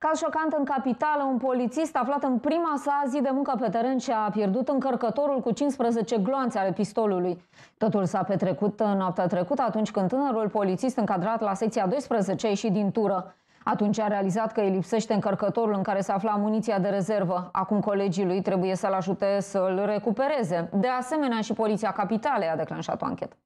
Cal șocant în capitală, un polițist aflat în prima sa zi de muncă pe teren și a pierdut încărcătorul cu 15 gloanțe ale pistolului. Totul s-a petrecut noaptea trecută atunci când tânărul polițist încadrat la secția 12 a ieșit din tură. Atunci a realizat că îi lipsește încărcătorul în care se afla muniția de rezervă. Acum colegii lui trebuie să-l ajute să-l recupereze. De asemenea și Poliția Capitale a declanșat o anchetă.